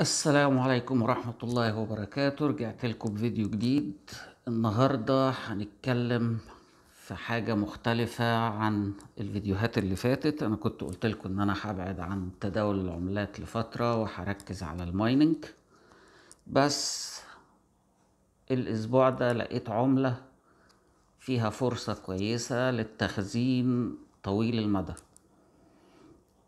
السلام عليكم ورحمة الله وبركاته رجعت لكم بفيديو جديد النهاردة هنتكلم في حاجة مختلفة عن الفيديوهات اللي فاتت أنا كنت قلت لكم إن أنا هبعد عن تداول العملات لفترة وهركز على المايننج بس الأسبوع ده لقيت عملة فيها فرصة كويسة للتخزين طويل المدى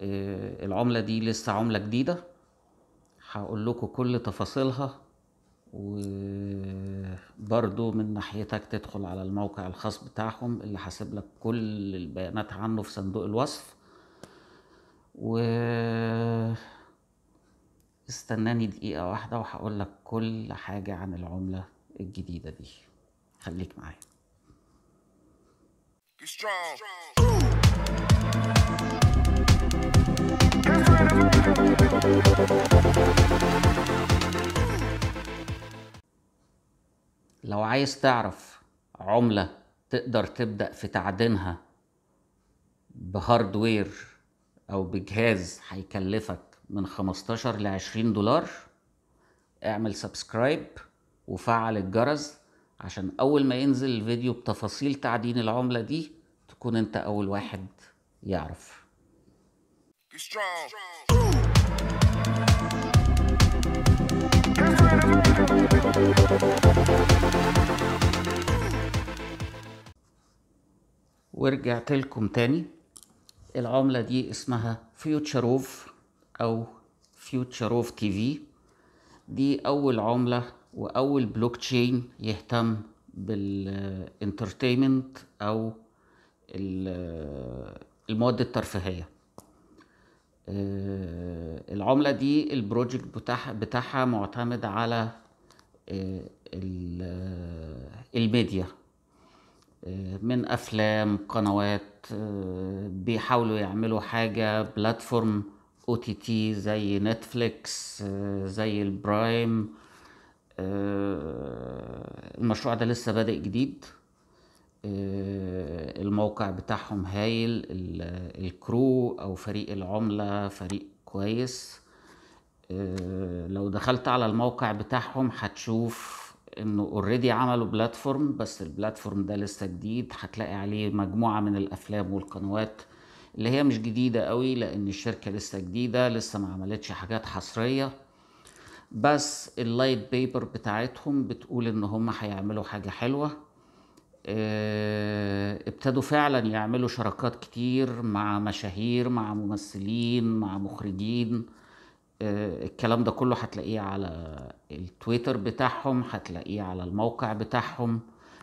آه، العملة دي لسه عملة جديدة هقول لكم كل تفاصيلها وبرضو من ناحيتك تدخل على الموقع الخاص بتاعهم اللي هسيب لك كل البيانات عنه في صندوق الوصف و استناني دقيقة واحدة وهقول لك كل حاجة عن العملة الجديدة دي خليك معايا you. لو عايز تعرف عملة تقدر تبدأ في تعدينها بهاردوير أو بجهاز هيكلفك من 15 ل 20 دولار اعمل سبسكرايب وفعل الجرس عشان أول ما ينزل الفيديو بتفاصيل تعدين العملة دي تكون أنت أول واحد يعرف Thank you. ورجعت لكم تاني العملة دي اسمها فيوتشروف أو فيوتشروف تي في دي أول عملة وأول بلوك تشين يهتم بالانترتينمنت أو المواد الترفيهية آه، العملة دي البروجكت بتاعها, بتاعها معتمد على آه، آه، الميديا من افلام قنوات آه، بيحاولوا يعملوا حاجه بلاتفورم او تي تي زي نتفليكس آه، زي البرايم آه، المشروع ده لسه بادئ جديد الموقع بتاعهم هايل الكرو او فريق العملة فريق كويس لو دخلت على الموقع بتاعهم هتشوف انه اوريدي عملوا بلاتفورم بس البلاتفورم ده لسه جديد هتلاقي عليه مجموعه من الافلام والقنوات اللي هي مش جديده قوي لان الشركه لسه جديده لسه ما عملتش حاجات حصريه بس اللايت بيبر بتاعتهم بتقول ان هم هيعملوا حاجه حلوه آه، ابتدوا فعلا يعملوا شراكات كتير مع مشاهير مع ممثلين مع مخرجين آه، الكلام ده كله هتلاقيه على التويتر بتاعهم هتلاقيه على الموقع بتاعهم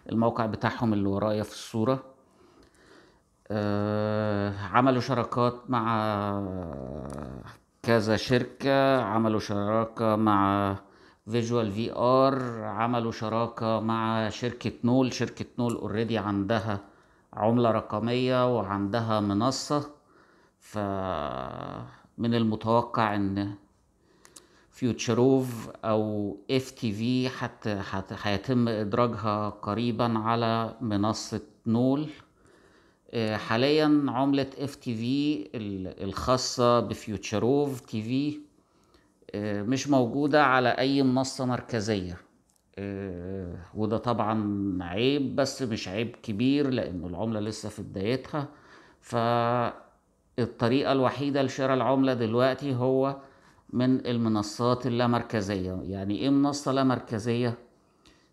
الموقع بتاعهم اللي ورايا في الصورة آه، عملوا شراكات مع كذا شركة عملوا شراكة مع فيجوال في ار عملوا شراكة مع شركة نول شركة نول اوريدي عندها عملة رقمية وعندها منصة ف من المتوقع ان فيوتشروف او اف تي في حتى هيتم ادراجها قريبا على منصه نول آه، حاليا عملة اف تي في الخاصة بفيوتشروف تي في آه، مش موجودة على أي منصة مركزية آه، وده طبعا عيب بس مش عيب كبير لان العملة لسه في بدايتها فالطريقة الوحيدة لشراء العملة دلوقتي هو من المنصات اللامركزية يعني ايه منصة لامركزية؟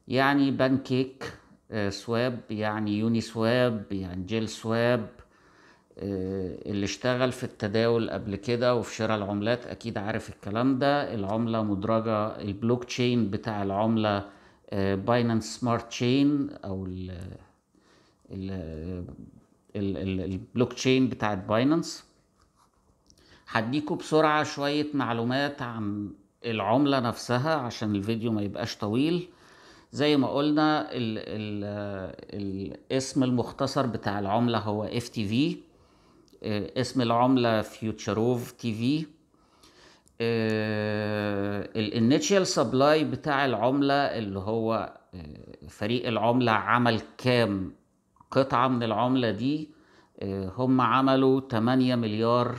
يعني بانكيك آه، سواب يعني يوني سواب يعني جيل سواب آه، اللي اشتغل في التداول قبل كده وفي شراء العملات اكيد عارف الكلام ده العملة مدرجة البلوك تشين بتاع العملة باينانس سمارت تشين او ال البلوك تشين بتاعت باينانس هديكوا بسرعة شوية معلومات عن العملة نفسها عشان الفيديو ما يبقاش طويل زي ما قلنا ال ال الاسم المختصر بتاع العملة هو FTV آه، اسم العملة فيوتشروف تي في آه، الانيتشال سبلاي بتاع العملة اللي هو آه، فريق العملة عمل كام قطعة من العملة دي هم عملوا 8 مليار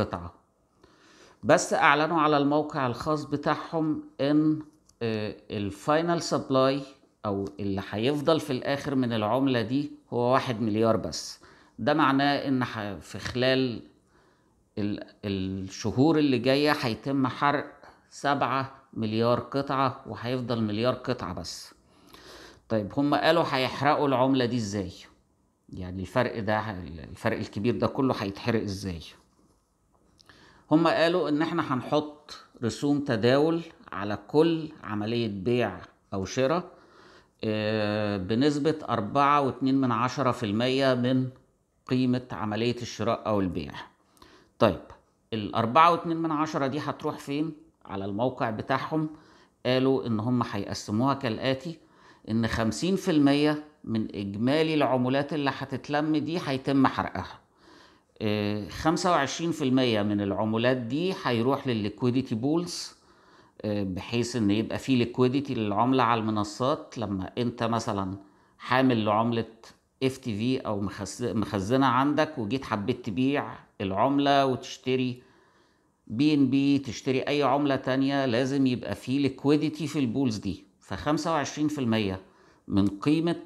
قطعة بس أعلنوا على الموقع الخاص بتاعهم إن آه، الفاينل سبلاي أو اللي هيفضل في الآخر من العملة دي هو واحد مليار بس ده معناه إن في خلال الشهور اللي جاية هيتم حرق سبعة مليار قطعة وهيفضل مليار قطعة بس طيب هم قالوا هيحرقوا العملة دي ازاي يعني الفرق ده الفرق الكبير ده كله هيتحرق ازاي هم قالوا ان احنا هنحط رسوم تداول على كل عملية بيع او شراء آه، بنسبة أربعة واتنين من عشرة في المية من قيمة عملية الشراء أو البيع طيب الأربعة واتنين من عشرة دي هتروح فين على الموقع بتاعهم قالوا إن هم هيقسموها كالآتي إن خمسين في المية من إجمالي العمولات اللي هتتلم دي هيتم حرقها 25% آه، من العمولات دي هيروح للليكويديتي بولز آه، بحيث ان يبقى في ليكويديتي للعملة على المنصات لما انت مثلا حامل لعملة اف تي في او مخزنة عندك وجيت حبيت تبيع العملة وتشتري بي ان بي تشتري اي عملة تانية لازم يبقى في ليكويديتي في البولز دي ف 25% من قيمة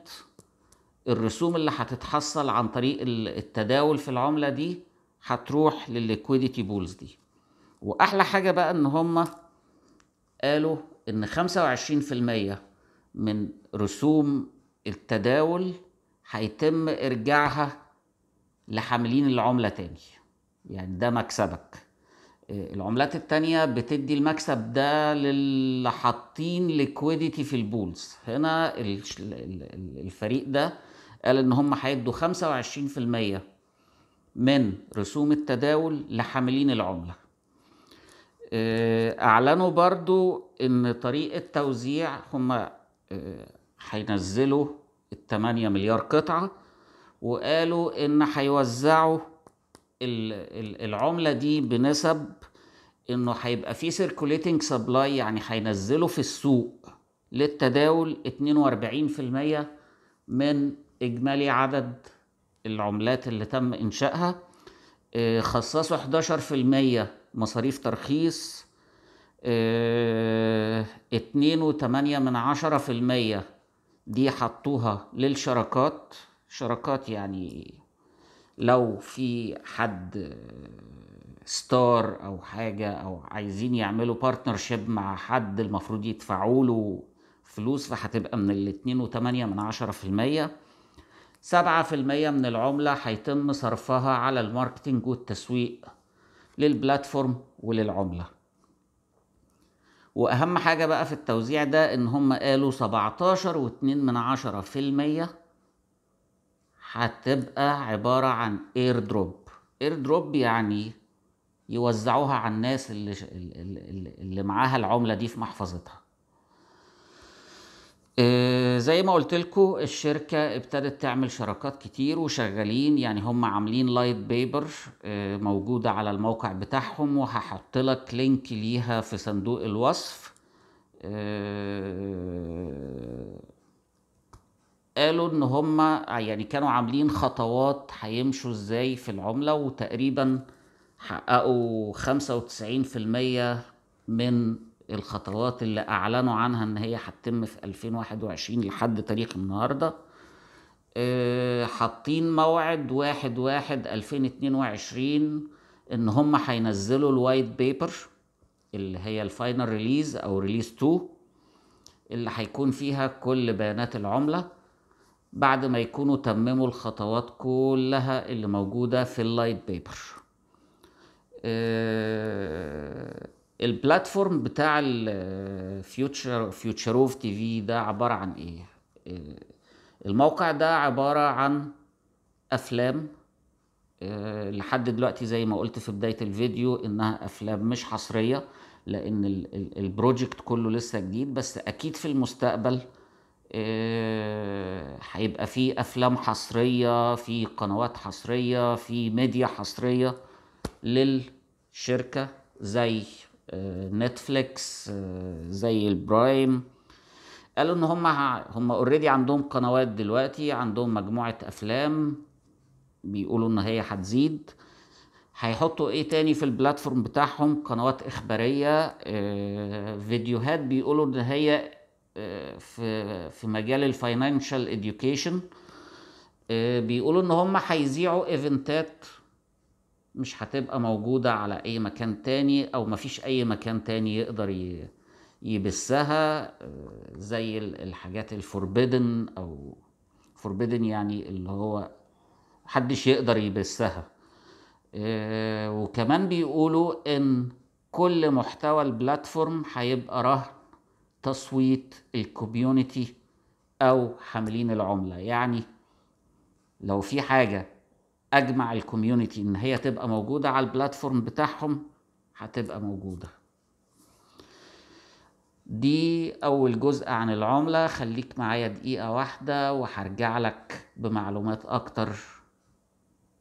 الرسوم اللي هتتحصل عن طريق التداول في العمله دي هتروح للليكويديتي بولز دي واحلى حاجه بقى ان هم قالوا ان 25% من رسوم التداول هيتم ارجاعها لحاملين العمله تاني يعني ده مكسبك آه، العملات التانية بتدي المكسب ده للي حاطين ليكويديتي في البولز هنا الفريق ده قال ان هم هيدوا 25% من رسوم التداول لحاملين العمله آه، اعلنوا برضو ان طريقه توزيع هم آه، هينزلوا ال 8 مليار قطعه وقالوا ان هيوزعوا العمله دي بنسب انه هيبقى في سيركوليتنج سبلاي يعني هينزلوا في السوق للتداول 42% من إجمالي عدد العملات اللي تم إنشائها آه، خصصوا 11% مصاريف ترخيص 2.8% آه، دي حطوها للشراكات شراكات يعني لو في حد آه، ستار او حاجه او عايزين يعملوا بارتنرشيب مع حد المفروض يدفعوا له فلوس فهتبقى من الاتنين وتمانية من عشرة في المية 7% من العملة هيتم صرفها على الماركتينج والتسويق للبلاتفورم وللعملة وأهم حاجة بقى في التوزيع ده إن هم قالوا سبعتاشر واتنين من عشرة في المية هتبقى عبارة عن اير دروب اير دروب يعني يوزعوها على الناس اللي, اللي معاها العملة دي في محفظتها آه، زي ما قلت لكم الشركة ابتدت تعمل شراكات كتير وشغالين يعني هم عاملين لايت آه، بيبر موجودة على الموقع بتاعهم وهحط لك لينك ليها في صندوق الوصف آه، قالوا ان هم يعني كانوا عاملين خطوات هيمشوا ازاي في العملة وتقريبا حققوا 95% من الخطوات اللي اعلنوا عنها ان هي هتتم في 2021 لحد تاريخ النهارده آه، حاطين موعد واحد واحد 2022 ان هم هينزلوا الوايت بيبر اللي هي الفاينل ريليز او ريليز 2 اللي هيكون فيها كل بيانات العملة بعد ما يكونوا تمموا الخطوات كلها اللي موجودة في اللايت بيبر آه، البلاتفورم بتاع الفيوتشر فيوتشروف تي في ده عباره عن ايه آه، الموقع ده عباره عن افلام آه، لحد دلوقتي زي ما قلت في بدايه الفيديو انها افلام مش حصريه لان البروجكت كله لسه جديد بس اكيد في المستقبل آه، هيبقى في افلام حصريه في قنوات حصريه في ميديا حصريه للشركه زي نتفليكس آه، زي البرايم قالوا ان هم هم اوريدي عندهم قنوات دلوقتي عندهم مجموعه افلام بيقولوا ان هي هتزيد هيحطوا ايه تاني في البلاتفورم بتاعهم قنوات اخباريه آه، فيديوهات بيقولوا ان هي آه، في في مجال الفاينانشال اديوكيشن بيقولوا ان هم هيذيعوا ايفنتات مش هتبقى موجودة على أي مكان تاني أو مفيش أي مكان تاني يقدر يبثها آه، زي الحاجات الفوربيدن أو فوربيدن يعني اللي هو محدش يقدر يبثها آه، وكمان بيقولوا إن كل محتوى البلاتفورم هيبقى رهن تصويت الكوميونتي أو حاملين العملة يعني لو في حاجة اجمع الكوميونتي ان هي تبقى موجوده على البلاتفورم بتاعهم هتبقى موجوده دي اول جزء عن العمله خليك معايا دقيقه واحده وهرجع لك بمعلومات اكتر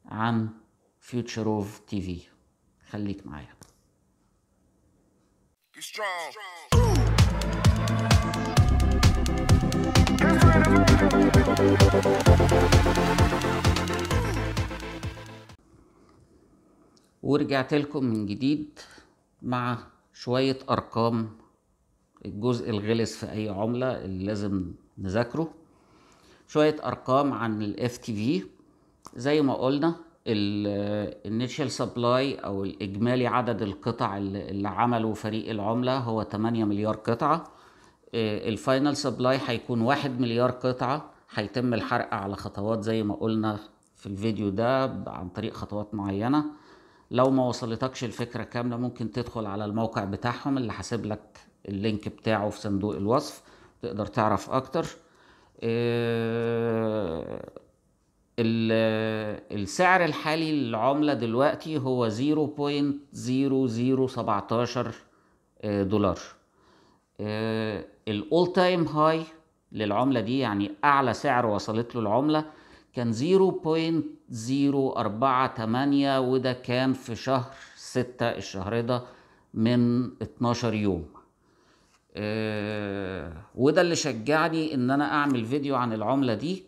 عن فيوتشر اوف تي في خليك معايا strong. strong. ورجعت لكم من جديد مع شوية أرقام الجزء الغلس في أي عملة اللي لازم نذاكره شوية أرقام عن الـ FTV زي ما قلنا Initial Supply أو الإجمالي عدد القطع اللي عمله فريق العملة هو 8 مليار قطعة آه، الفاينل سبلاي هيكون 1 مليار قطعة هيتم الحرق على خطوات زي ما قلنا في الفيديو ده عن طريق خطوات معينة لو ما وصلتكش الفكره كامله ممكن تدخل على الموقع بتاعهم اللي حاسب لك اللينك بتاعه في صندوق الوصف تقدر تعرف اكتر آه، السعر الحالي للعمله دلوقتي هو 0.0017 آه، دولار الاول تايم هاي للعمله دي يعني اعلى سعر وصلت له العمله كان زيرو أربعة تمانية وده كان في شهر ستة الشهر ده من 12 يوم آه وده اللي شجعني ان انا اعمل فيديو عن العملة دي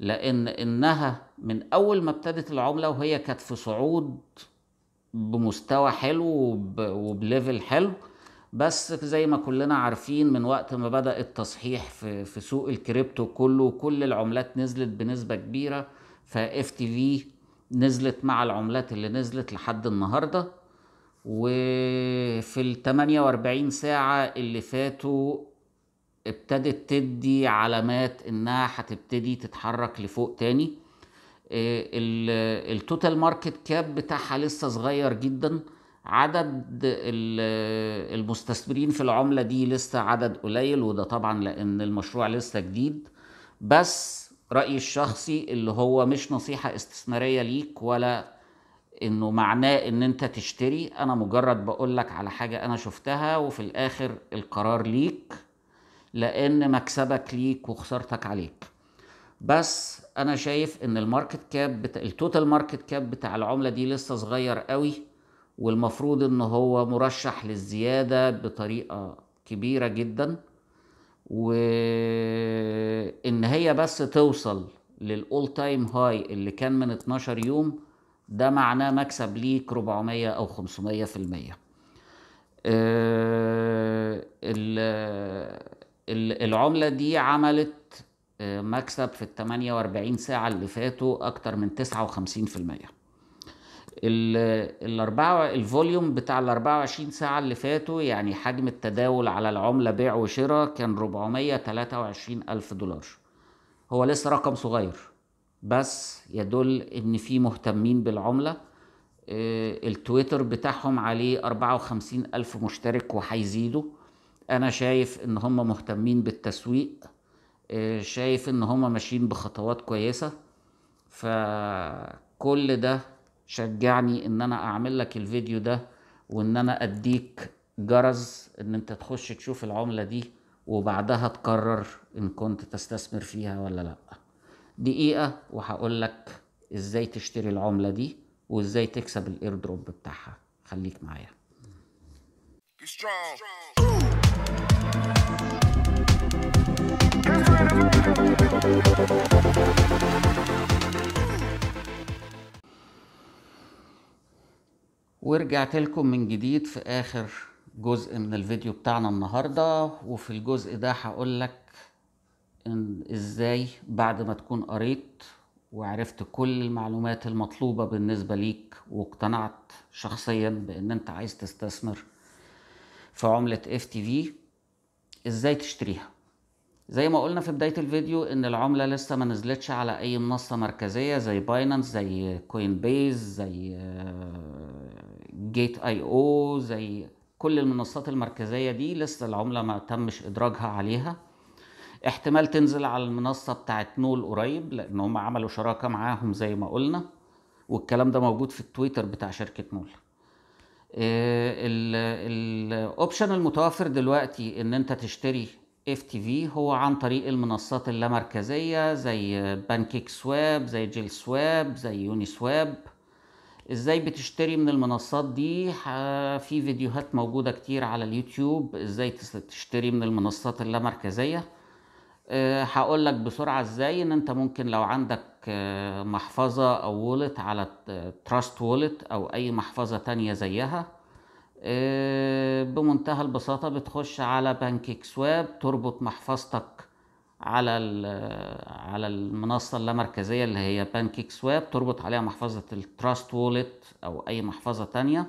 لان انها من اول ما ابتدت العملة وهي كانت في صعود بمستوى حلو وبليفل حلو بس زي ما كلنا عارفين من وقت ما بدأ التصحيح في, في سوق الكريبتو كله كل العملات نزلت بنسبة كبيرة فاف تي في نزلت مع العملات اللي نزلت لحد النهارده وفي ال 48 ساعة اللي فاتوا ابتدت تدي علامات انها هتبتدي تتحرك لفوق تاني التوتال ماركت كاب بتاعها لسه صغير جدا عدد المستثمرين في العملة دي لسه عدد قليل وده طبعا لان المشروع لسه جديد بس رأيي الشخصي اللي هو مش نصيحة استثمارية ليك ولا انه معناه ان انت تشتري انا مجرد بقول لك على حاجة انا شفتها وفي الاخر القرار ليك لان مكسبك ليك وخسارتك عليك بس انا شايف ان الماركت كاب بتا... التوتال ماركت كاب بتاع العملة دي لسه صغير قوي والمفروض ان هو مرشح للزيادة بطريقة كبيرة جداً وان هي بس توصل للاول تايم هاي اللي كان من 12 يوم ده معناه مكسب ليك 400 او 500 في المية آه، العملة دي عملت آه، مكسب في ال 48 ساعة اللي فاتوا أكتر من 59 في المية الأربعة الفوليوم بتاع ال 24 ساعة اللي فاتوا يعني حجم التداول على العملة بيع وشراء كان 423 ألف دولار هو لسه رقم صغير بس يدل إن في مهتمين بالعملة آه، التويتر بتاعهم عليه 54 ألف مشترك وهيزيدوا أنا شايف إن هم مهتمين بالتسويق آه، شايف إن هم ماشيين بخطوات كويسة فكل ده شجعني ان انا اعمل لك الفيديو ده وان انا اديك جرز ان انت تخش تشوف العملة دي وبعدها تقرر ان كنت تستثمر فيها ولا لا دقيقة وهقول لك ازاي تشتري العملة دي وازاي تكسب الايردروب بتاعها خليك معايا ورجعت لكم من جديد في اخر جزء من الفيديو بتاعنا النهارده وفي الجزء ده هقول لك ازاي بعد ما تكون قريت وعرفت كل المعلومات المطلوبه بالنسبه ليك واقتنعت شخصيا بان انت عايز تستثمر في عمله اف تي في ازاي تشتريها زي ما قلنا في بداية الفيديو ان العملة لسه ما نزلتش على اي منصة مركزية زي بايننس زي كوين بيز زي آه، جيت اي او زي كل المنصات المركزيه دي لسه العمله ما تمش ادراجها عليها احتمال تنزل على المنصه بتاعت نول قريب لان هم عملوا شراكه معاهم زي ما قلنا والكلام ده موجود في التويتر بتاع شركه نول آه، الاوبشن المتوفر دلوقتي ان انت تشتري اف تي في هو عن طريق المنصات اللامركزيه زي بانكيك سواب زي جيل سواب زي يوني سواب ازاي بتشتري من المنصات دي في فيديوهات موجوده كتير على اليوتيوب ازاي تشتري من المنصات اللامركزيه آه، هقول لك بسرعه ازاي ان انت ممكن لو عندك آه، محفظه او وولت على تراست وولت او اي محفظه تانية زيها آه، بمنتهى البساطه بتخش على بانكيك سواب تربط محفظتك على على المنصه اللامركزيه اللي هي بانكيك سواب تربط عليها محفظه التراست وولت او اي محفظه تانية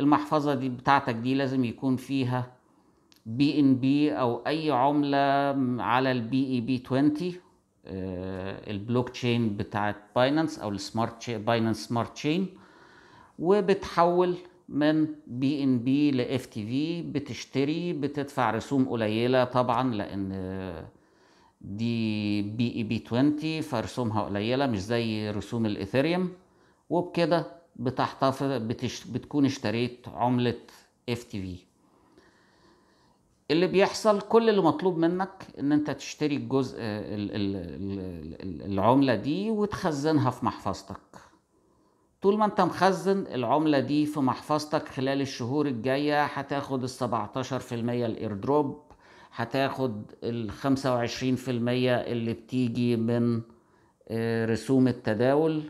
المحفظه دي بتاعتك دي لازم يكون فيها بي ان بي او اي عمله على البي اي بي 20 البلوك تشين بتاعت باينانس او السمارت باينانس سمارت تشين وبتحول من بي ان بي لاف تي في بتشتري بتدفع رسوم قليله طبعا لان دي بي اي بي 20 فرسومها قليله مش زي رسوم الايثيريوم وبكده بتحتفظ بتش... بتكون اشتريت عمله اف تي في اللي بيحصل كل اللي مطلوب منك ان انت تشتري الجزء العمله دي وتخزنها في محفظتك طول ما انت مخزن العمله دي في محفظتك خلال الشهور الجايه هتاخد ال 17% الايردروب هتاخد ال 25% اللي بتيجي من آه، رسوم التداول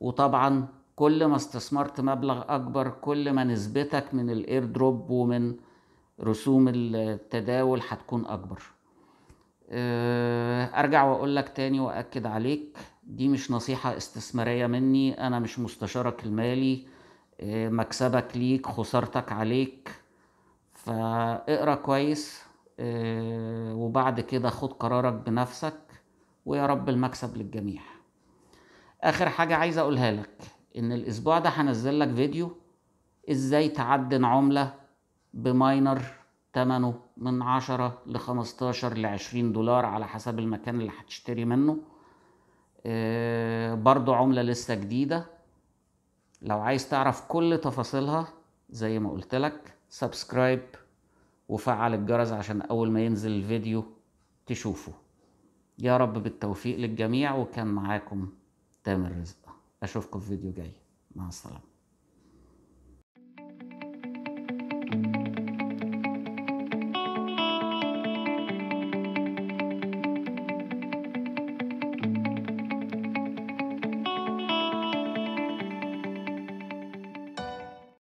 وطبعا كل ما استثمرت مبلغ اكبر كل ما نسبتك من الاير دروب ومن رسوم التداول هتكون اكبر آه، ارجع واقول لك تاني واكد عليك دي مش نصيحة استثمارية مني انا مش مستشارك المالي آه، مكسبك ليك خسارتك عليك فاقرا كويس آه، وبعد كده خد قرارك بنفسك ويا رب المكسب للجميع اخر حاجة عايز اقولها لك ان الاسبوع ده هنزل لك فيديو ازاي تعدن عملة بماينر تمنه من عشرة لخمستاشر لعشرين دولار على حسب المكان اللي هتشتري منه آه، برضو عملة لسه جديدة لو عايز تعرف كل تفاصيلها زي ما قلت لك سبسكرايب وفعل الجرس عشان أول ما ينزل الفيديو تشوفه يا رب بالتوفيق للجميع وكان معاكم تامر رزق أشوفكم في فيديو جاي مع السلامة